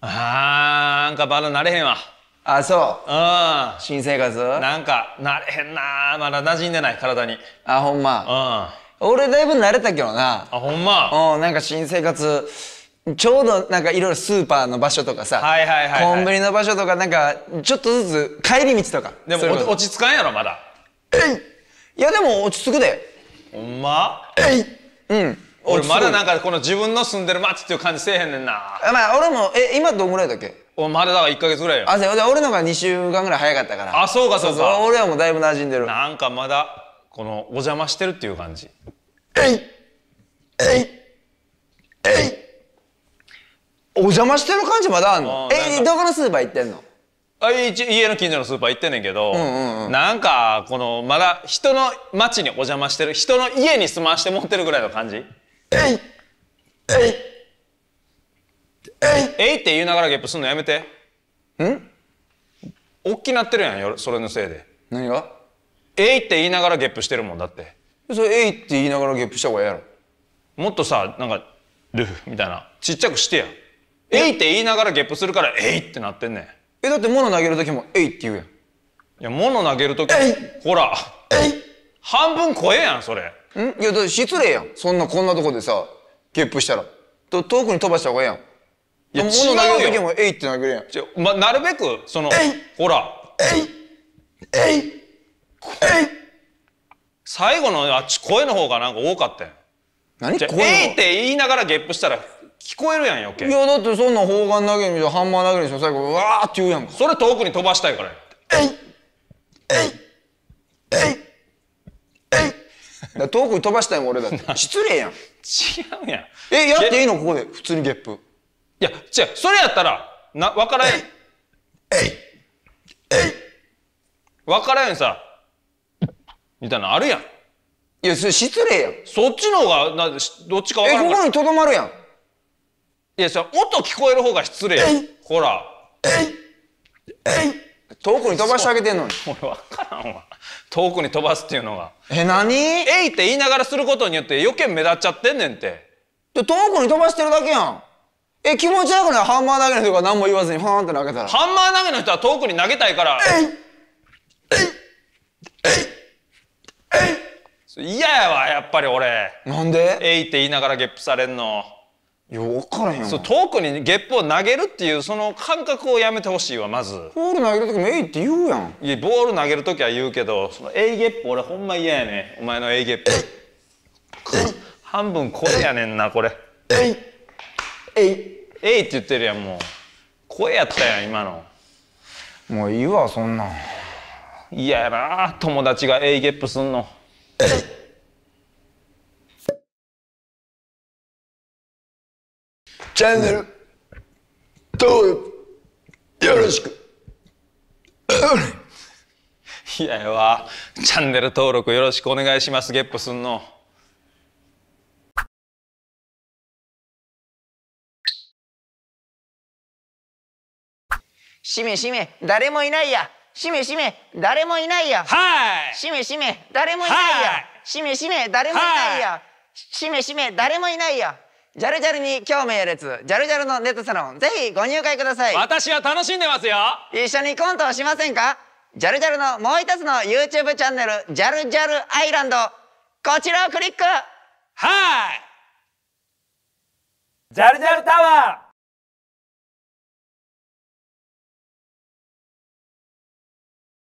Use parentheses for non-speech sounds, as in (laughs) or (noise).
あなんかバンドなれへんわあそううん新生活なんかなれへんなまだ馴染んでない体にあほんまうん俺だいぶ慣れたけどなあほんまうんなんか新生活ちょうどなんかいろいろスーパーの場所とかさ、はいはいはい、はい、コンビニの場所とかなんかちょっとずつ帰り道とかでも落ち着かんやろまだえいいやでも落ち着くでほんまえいうん俺まだなんかこの自分の住んでる町っていう感じせえへんねんなまあ俺もえ今どんぐらいだっけ俺まだだから1か月ぐらいよあそう俺のが2週間ぐらい早かったからあそうかそうか俺はもうだいぶ馴染んでるなんかまだこのお邪魔してるっていう感じえいえいえいお邪魔してる感じまだあんのえどこのスーパー行ってんのあ家の近所のスーパー行ってんねんけど、うんうんうん、なんかこのまだ人の街にお邪魔してる人の家に住まわして持ってるぐらいの感じえいえいえいえいって言いながらゲップすんのやめてんおっきなってるやんそれのせいで何がえいって言いながらゲップしてるもんだってそれえいって言いながらゲップした方がええやろもっとさなんかルフみたいなちっちゃくしてやえいって言いながらゲップするからえいってなってんねんえだって物投げる時もえいって言うやんいや物投げる時ほらえい半分超えやんそれんいやだ失礼やんそんなこんなとこでさゲップしたらと遠くに飛ばした方がええやんいや物投げる時も「えい」って投げるやんちょ、ま、なるべくそのほら「えいえいえい」最後のあっち声の方がなんか多かったやん何声えい」って言いながらゲップしたら聞こえるやん余計いやだってそんな砲丸投げるみハンマー投げるでしょ最後うわーって言うやんかそれ遠くに飛ばしたいからやんえいえいえいだ遠くに飛ばしたいもん俺だって (laughs) 失礼やん違うやんえやっていいのここで普通にゲップいや違うそれやったらな分からへんえいえい分からへんさみたいなのあるやんいやそれ失礼やんそっちの方がなどっちか分からんえここにとどまるやんいやそれ音聞こえる方が失礼やんほらえいえい遠くに飛ばしてあげてんのに (laughs) 俺分からんわ遠くに飛ばすっていうのがえ何えいって言いながらすることによって余計目立っちゃってんねんってで遠くに飛ばしてるだけやんえ気持ち悪くないハンマー投げの人が何も言わずにファーンって投げたらハンマー投げの人は遠くに投げたいからえいえいえい嫌やわやっぱり俺なんでえいって言いながらゲップされんのよ分からへんそう遠くにゲップを投げるっていうその感覚をやめてほしいわまずボール投げる時も「えい」って言うやんいやボール投げる時は言うけどその「えいゲップ」俺ほんま嫌やねお前の「えいゲップ」半分これやねんなこれ「えい」「えい」「えい」って言ってるやんもう声やったやん今のもういいわそんなん嫌やな友達が「えいゲップ」すんの「えい」チャンネル登録よろしくいやいやチャンネル登録よろしくお願いしますゲップすんの。しめしめ誰もいないやしめしめ誰もいないやはいしめしめ誰もいないやしめしめ誰もいないやしめしめ誰もいないやジャルジャルに今日名列ジャルジャルのネットサロンぜひご入会ください私は楽しんでますよ一緒にコントをしませんかジャルジャルのもう一つの YouTube チャンネルジャルジャルアイランドこちらをクリックはいジャルジャルタワー